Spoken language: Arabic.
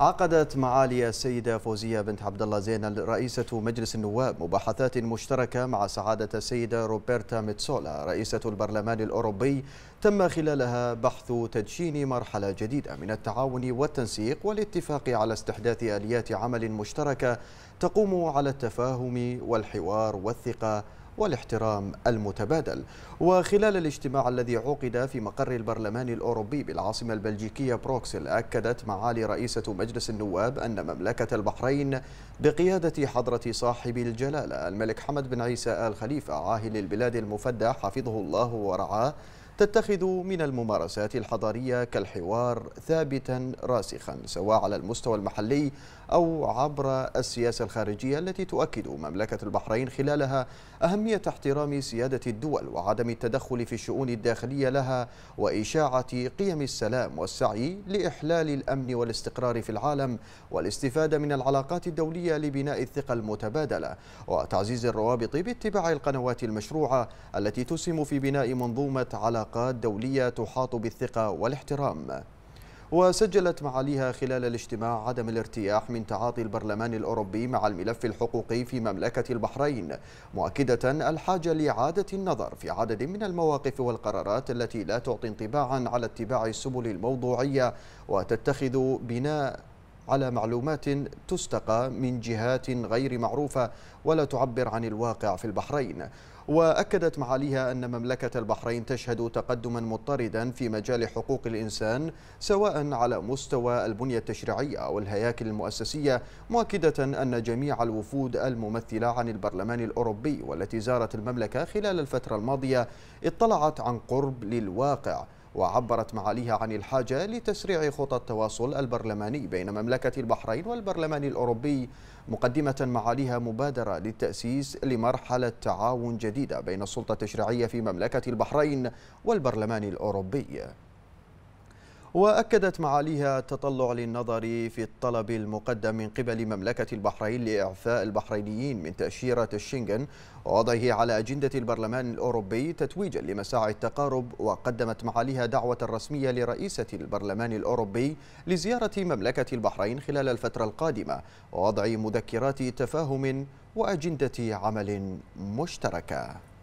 عقدت معالي السيدة فوزية بنت عبد الله زينل رئيسة مجلس النواب مباحثات مشتركة مع سعادة السيدة روبرتا ميتسولا رئيسة البرلمان الأوروبي تم خلالها بحث تدشين مرحلة جديدة من التعاون والتنسيق والاتفاق على استحداث آليات عمل مشتركة تقوم على التفاهم والحوار والثقة والاحترام المتبادل وخلال الاجتماع الذي عقد في مقر البرلمان الأوروبي بالعاصمة البلجيكية بروكسل أكدت معالي رئيسة مجلس النواب أن مملكة البحرين بقيادة حضرة صاحب الجلالة الملك حمد بن عيسى آل خليفة عاهل البلاد المفدى حفظه الله ورعاه تتخذ من الممارسات الحضارية كالحوار ثابتا راسخا سواء على المستوى المحلي أو عبر السياسة الخارجية التي تؤكد مملكة البحرين خلالها أهمية احترام سيادة الدول وعدم التدخل في الشؤون الداخلية لها وإشاعة قيم السلام والسعي لإحلال الأمن والاستقرار في العالم والاستفادة من العلاقات الدولية لبناء الثقة المتبادلة وتعزيز الروابط باتباع القنوات المشروعة التي تسهم في بناء منظومة علاقات علاقات دولية تحاط بالثقة والاحترام وسجلت معاليها خلال الاجتماع عدم الارتياح من تعاطي البرلمان الأوروبي مع الملف الحقوقي في مملكة البحرين مؤكدة الحاجة لإعادة النظر في عدد من المواقف والقرارات التي لا تعطي انطباعا على اتباع السبل الموضوعية وتتخذ بناء على معلومات تستقى من جهات غير معروفة ولا تعبر عن الواقع في البحرين وأكدت معاليها أن مملكة البحرين تشهد تقدما مضطردا في مجال حقوق الإنسان سواء على مستوى البنية التشريعية والهياكل المؤسسية مؤكدة أن جميع الوفود الممثلة عن البرلمان الأوروبي والتي زارت المملكة خلال الفترة الماضية اطلعت عن قرب للواقع وعبرت معاليها عن الحاجة لتسريع خطى التواصل البرلماني بين مملكة البحرين والبرلمان الأوروبي مقدمة معاليها مبادرة للتأسيس لمرحلة تعاون جديدة بين السلطة التشريعية في مملكة البحرين والبرلمان الأوروبي وأكدت معاليها التطلع للنظر في الطلب المقدم من قبل مملكة البحرين لإعفاء البحرينيين من تأشيرة الشنغن ووضعه على أجندة البرلمان الأوروبي تتويجا لمساعي التقارب وقدمت معاليها دعوة رسمية لرئيسة البرلمان الأوروبي لزيارة مملكة البحرين خلال الفترة القادمة ووضع مذكرات تفاهم وأجندة عمل مشتركة